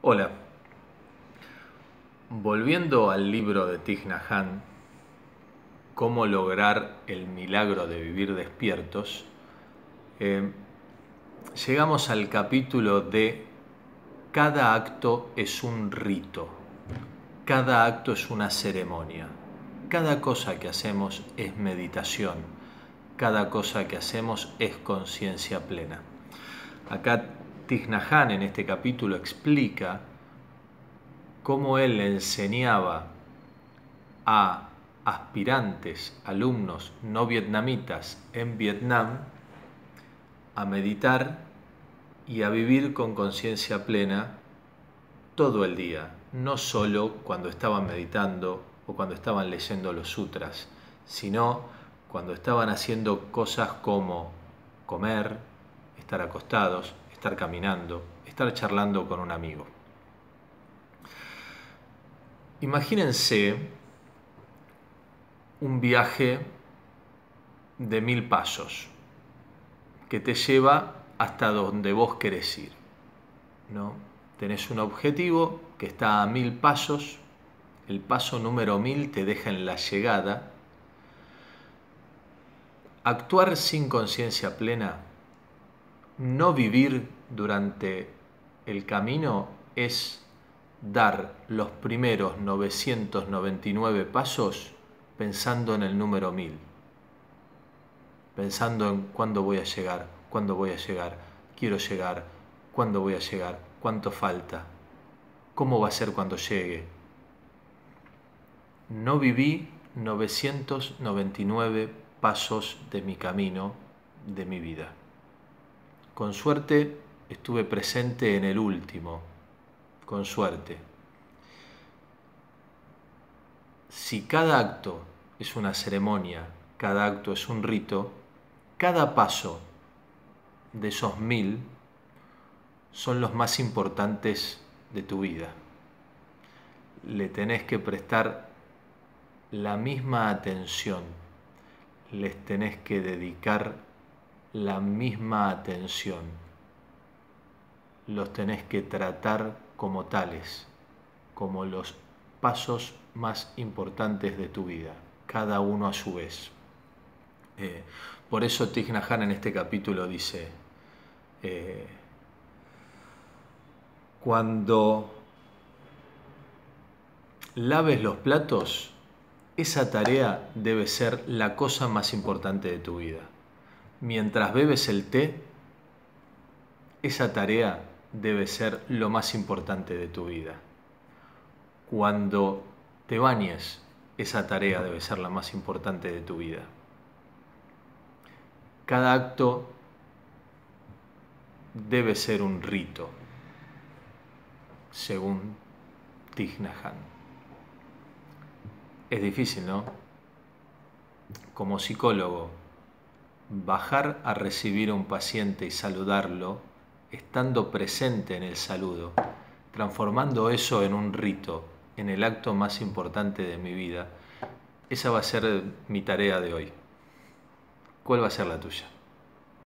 Hola. Volviendo al libro de Thich Cómo lograr el milagro de vivir despiertos, eh, llegamos al capítulo de Cada acto es un rito, cada acto es una ceremonia, cada cosa que hacemos es meditación, cada cosa que hacemos es conciencia plena. Acá Hanh en este capítulo explica cómo él le enseñaba a aspirantes, alumnos no vietnamitas en Vietnam a meditar y a vivir con conciencia plena todo el día, no solo cuando estaban meditando o cuando estaban leyendo los sutras, sino cuando estaban haciendo cosas como comer, estar acostados, estar caminando, estar charlando con un amigo. Imagínense un viaje de mil pasos que te lleva hasta donde vos querés ir. ¿no? Tenés un objetivo que está a mil pasos, el paso número mil te deja en la llegada. Actuar sin conciencia plena no vivir durante el camino es dar los primeros 999 pasos pensando en el número 1000, pensando en cuándo voy a llegar, cuándo voy a llegar, quiero llegar, cuándo voy a llegar, cuánto falta, cómo va a ser cuando llegue. No viví 999 pasos de mi camino, de mi vida. Con suerte estuve presente en el último. Con suerte. Si cada acto es una ceremonia, cada acto es un rito, cada paso de esos mil son los más importantes de tu vida. Le tenés que prestar la misma atención, les tenés que dedicar la misma atención. Los tenés que tratar como tales, como los pasos más importantes de tu vida, cada uno a su vez. Eh, por eso Thich en este capítulo dice, eh, cuando laves los platos, esa tarea debe ser la cosa más importante de tu vida mientras bebes el té, esa tarea debe ser lo más importante de tu vida. Cuando te bañes, esa tarea debe ser la más importante de tu vida. Cada acto debe ser un rito, según Tignahan. Es difícil, ¿no? Como psicólogo, bajar a recibir a un paciente y saludarlo, estando presente en el saludo, transformando eso en un rito, en el acto más importante de mi vida, esa va a ser mi tarea de hoy. ¿Cuál va a ser la tuya?